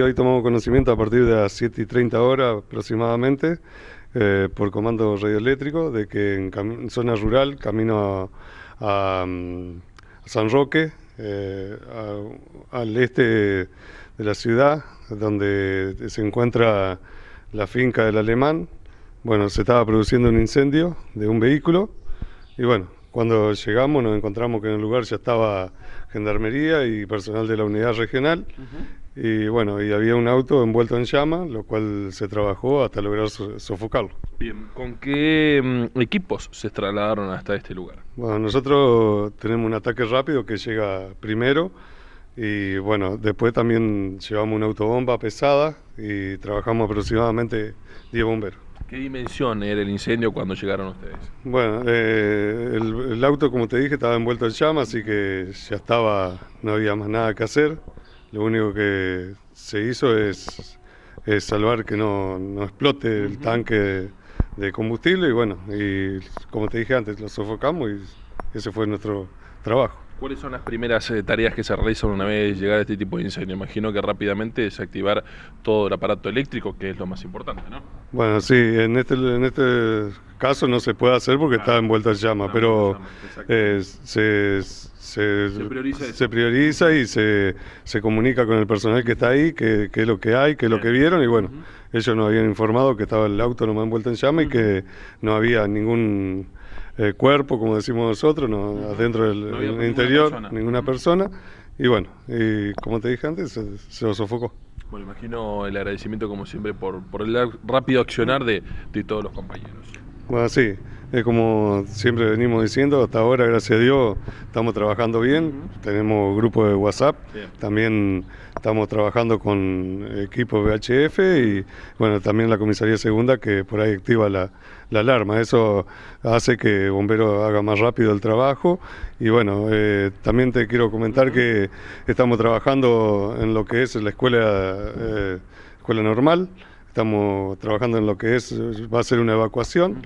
hoy tomamos conocimiento a partir de las 7 y 30 horas aproximadamente eh, por comando radioeléctrico de que en zona rural, camino a, mm, San Roque, eh, al este de la ciudad, donde se encuentra la finca del alemán, bueno, se estaba produciendo un incendio de un vehículo y bueno, cuando llegamos nos encontramos que en el lugar ya estaba gendarmería y personal de la unidad regional. Y bueno, y había un auto envuelto en llama, lo cual se trabajó hasta lograr sofocarlo. Bien, ¿con qué mm, equipos se trasladaron hasta este lugar? Bueno, nosotros tenemos un ataque rápido que llega primero y bueno, después también llevamos una autobomba pesada y trabajamos aproximadamente 10 bomberos. ¿Qué dimensión era el incendio cuando llegaron ustedes? Bueno, eh, el, el, auto, como te dije, estaba envuelto en llama, así que ya estaba, no había más nada que hacer. Lo único que se hizo es, salvar que no, no explote el tanque de, de, combustible y bueno, y como te dije antes, lo sofocamos y ese fue nuestro trabajo. ¿Cuáles son las primeras eh, tareas que se realizan una vez llegar a este tipo de incendio? Imagino que rápidamente desactivar todo el aparato eléctrico, que es lo más importante, ¿no? Bueno, sí, en este, en este caso no se puede hacer porque está envuelta en llama, pero eh, se, se, prioriza y se, comunica con el personal que está ahí, qué es lo que hay, qué es lo que vieron, y bueno, ellos nos habían informado que estaba el auto nomás envuelto en llama y que no había ningún eh, cuerpo, como decimos nosotros, no, adentro del interior, ninguna persona. Y bueno, y como te dije antes, se, se sofocó. Bueno, imagino el agradecimiento como siempre por, por el rápido accionar de, de todos los compañeros. Bueno, sí, es como siempre venimos diciendo, hasta ahora, gracias a Dios, estamos trabajando bien, tenemos grupo de WhatsApp, también estamos trabajando con equipo VHF y bueno, también la comisaría segunda que por ahí activa la, alarma. Eso hace que bombero haga más rápido el trabajo y bueno, eh, también te quiero comentar que estamos trabajando en lo que es la escuela, eh, escuela normal. Estamos trabajando en lo que es, va a ser una evacuación.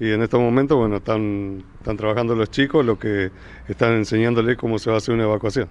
Y en estos momentos, bueno, están, están trabajando los chicos, lo que están enseñándoles cómo se va a hacer una evacuación.